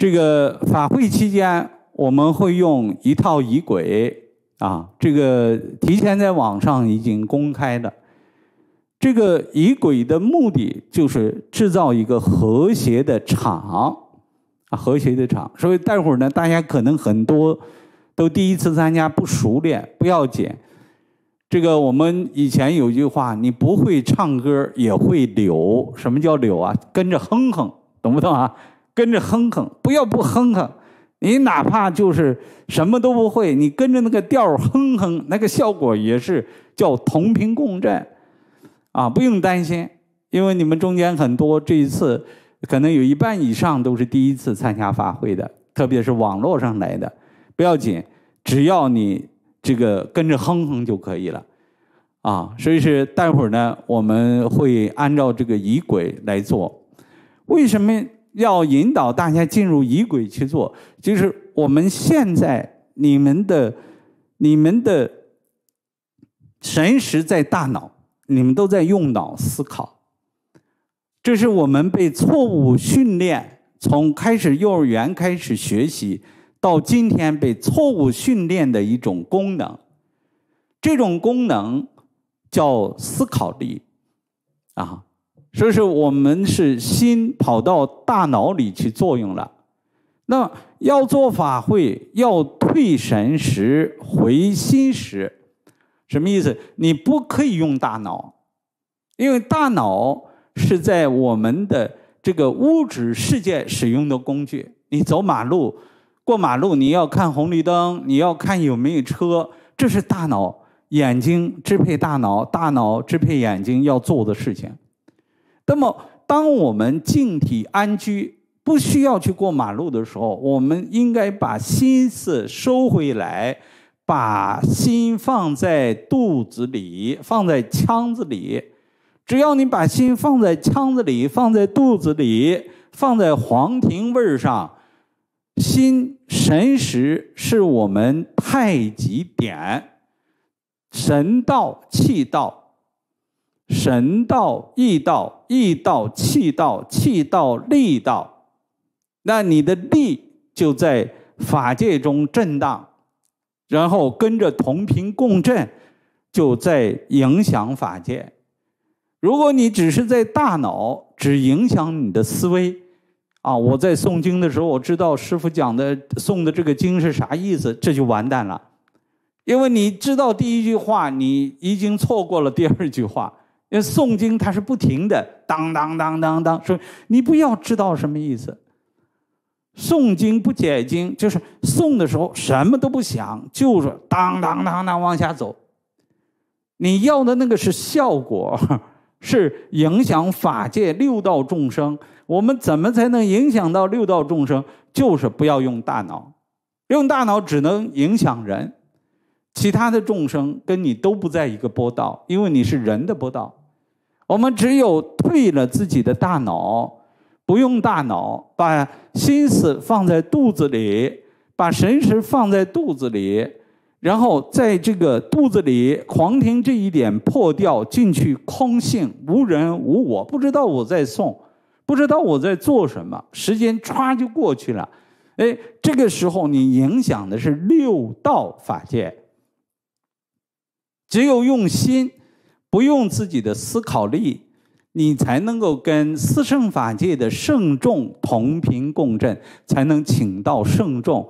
这个法会期间，我们会用一套仪轨啊，这个提前在网上已经公开的。这个仪轨的目的就是制造一个和谐的场啊，和谐的场。所以待会儿呢，大家可能很多都第一次参加，不熟练不要紧。这个我们以前有句话，你不会唱歌也会柳。什么叫柳啊？跟着哼哼，懂不懂啊？跟着哼哼，不要不哼哼，你哪怕就是什么都不会，你跟着那个调哼哼，那个效果也是叫同频共振，啊，不用担心，因为你们中间很多这一次可能有一半以上都是第一次参加发挥的，特别是网络上来的，不要紧，只要你这个跟着哼哼就可以了，啊，所以是待会儿呢，我们会按照这个仪轨来做，为什么？要引导大家进入仪轨去做，就是我们现在你们的、你们的神识在大脑，你们都在用脑思考，这是我们被错误训练，从开始幼儿园开始学习到今天被错误训练的一种功能，这种功能叫思考力啊。所以说，我们是心跑到大脑里去作用了。那要做法会，要退神时回心时，什么意思？你不可以用大脑，因为大脑是在我们的这个物质世界使用的工具。你走马路、过马路，你要看红绿灯，你要看有没有车，这是大脑眼睛支配大脑，大脑支配眼睛要做的事情。那么，当我们静体安居，不需要去过马路的时候，我们应该把心思收回来，把心放在肚子里，放在腔子里。只要你把心放在腔子里，放在肚子里，放在黄庭位上，心神识是我们太极点，神道气道。神道、义道、义道、气道、气道、力道，那你的力就在法界中震荡，然后跟着同频共振，就在影响法界。如果你只是在大脑，只影响你的思维，啊，我在诵经的时候，我知道师傅讲的诵的这个经是啥意思，这就完蛋了，因为你知道第一句话，你已经错过了第二句话。因为诵经它是不停的当当当当当，说你不要知道什么意思。诵经不解经，就是诵的时候什么都不想，就是当当当当往下走。你要的那个是效果，是影响法界六道众生。我们怎么才能影响到六道众生？就是不要用大脑，用大脑只能影响人，其他的众生跟你都不在一个波道，因为你是人的波道。我们只有退了自己的大脑，不用大脑，把心思放在肚子里，把神识放在肚子里，然后在这个肚子里，狂听这一点破掉进去，空性无人无我，不知道我在送，不知道我在做什么，时间歘就过去了。哎，这个时候你影响的是六道法界，只有用心。不用自己的思考力，你才能够跟四圣法界的圣众同频共振，才能请到圣众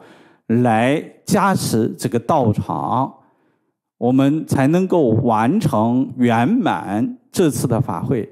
来加持这个道场，我们才能够完成圆满这次的法会。